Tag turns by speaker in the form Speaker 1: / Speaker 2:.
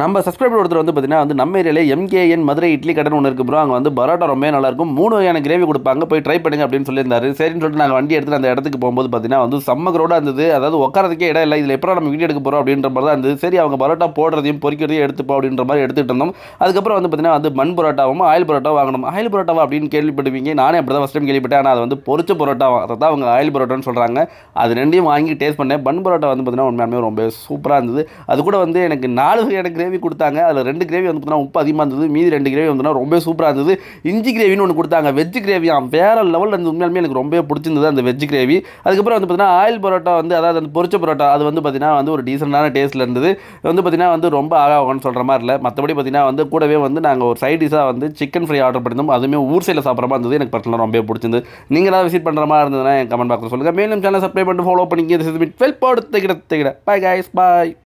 Speaker 1: நம்ம சப்ஸ்கிரைபர் ஒருத்தர் வந்து பார்த்தீங்கன்னா வந்து நம்ம ஏரியாவில் எம்கேஎன் மதுரை இட்லி கடன் ஒன்று இருக்குது ப்ரோ அங்கே வந்து பரோட்டா ரொம்ப நல்லாயிருக்கும் மூணு வகையான கிரேவி கொடுப்பாங்க போய் ட்ரை பண்ணுங்க அப்படின்னு சொல்லியிருந்தாரு சரின்னு சொல்லிட்டு நாங்கள் வண்டி எடுத்து அந்த இடத்துக்கு போகும்போது பார்த்தீங்கன்னா வந்து செம்ம ரோடாக இருந்தது அதாவது உட்காரதுக்கே இடம் இல்லை இதில் எப்போ நம்ம வீடியோ எடுக்க போகிறோம் அப்படின்ற மாதிரி தான் இருந்தது சரி அவங்க பரோட்டா போடுறதையும் பொறிக்கிறதையும் எடுத்துப்போம் அப்படின்ற மாதிரி எடுத்துகிட்டு இருந்தோம் அதுக்கப்புறம் வந்து பார்த்தீங்கன்னா வந்து மண் பரோட்டாவும் ஆயில் பரோட்டா வாங்கணும் ஆயில் பரோட்டாவா அப்படின்னு கேள்விப்பட்டுவீங்க நானே அப்படி தான் ஃபஸ்ட் டைம் கேள்விப்பட்டேன் ஆனால் அது வந்து பொரிச்ச பரோட்டாவும் அதை தான் அவங்க ஆயில் பரோட்டான்னு சொல்கிறாங்க அது ரெண்டையும் வாங்கி டேஸ்ட் பண்ணேன் பன் பரோட்டா வந்து பார்த்தீங்கன்னா உண்மையாலுமே ரொம்ப சூப்பராக இருந்தது அது கூட வந்து எனக்கு நாலு எனக்கு கிரேவி கொடுத்தாங்க அதில் ரெண்டு கிரேவி வந்து பார்த்தீங்கன்னா உப்பு அதிகமாக இருந்தது மீதி ரெண்டு கிரேவி வந்து ரொம்ப சூப்பராக இருந்தது இஞ்சி கிரேவின்னு ஒன்று கொடுத்தாங்க வெஜ் கிரேவியாம் வேறு லெவலில் இருந்து உண்மையாலுமே எனக்கு ரொம்ப பிடிச்சிருந்தது அந்த வெஜ் கிரேவி அதுக்கப்புறம் வந்து பார்த்தீங்கன்னா ஆயில் பரோட்டா வந்து அதாவது அந்த பொரிச்ச பரோட்டா அது வந்து பார்த்தீங்கன்னா வந்து ஒரு டீசெண்டான டேஸ்ட்டில் இருந்தது வந்து பார்த்தீங்கன்னா வந்து ரொம்ப ஆகாகன்னு சொல்கிற மாதிரி இல்லை மற்றபடி பார்த்தீங்கன்னா வந்து கூடவே வந்து நாங்கள் ஒரு சைட் டிஷாக வந்து சிக்கன் ஃப்ரை ஆர்டர் பண்ணியிருந்தோம் அதுவுமே ஊர் சைடில் சாப்பிட்ற மாதிரி இருந்தது எனக்கு பர்சனலாக ரொம்ப பிடிச்சிருந்து நீங்கள் ஏதாவது விசிட் பண்ணுற மாதிரி இருந்ததுன்னா என் கமெண்ட் பாக்ஸ் சொல்லுங்கள் மேலும் சேனல் சப்ஸ்கிரைப் பண்ணிட்டு ஃபாலோ பண்ணிக்கிங்க
Speaker 2: பாய் கைஸ் பாய்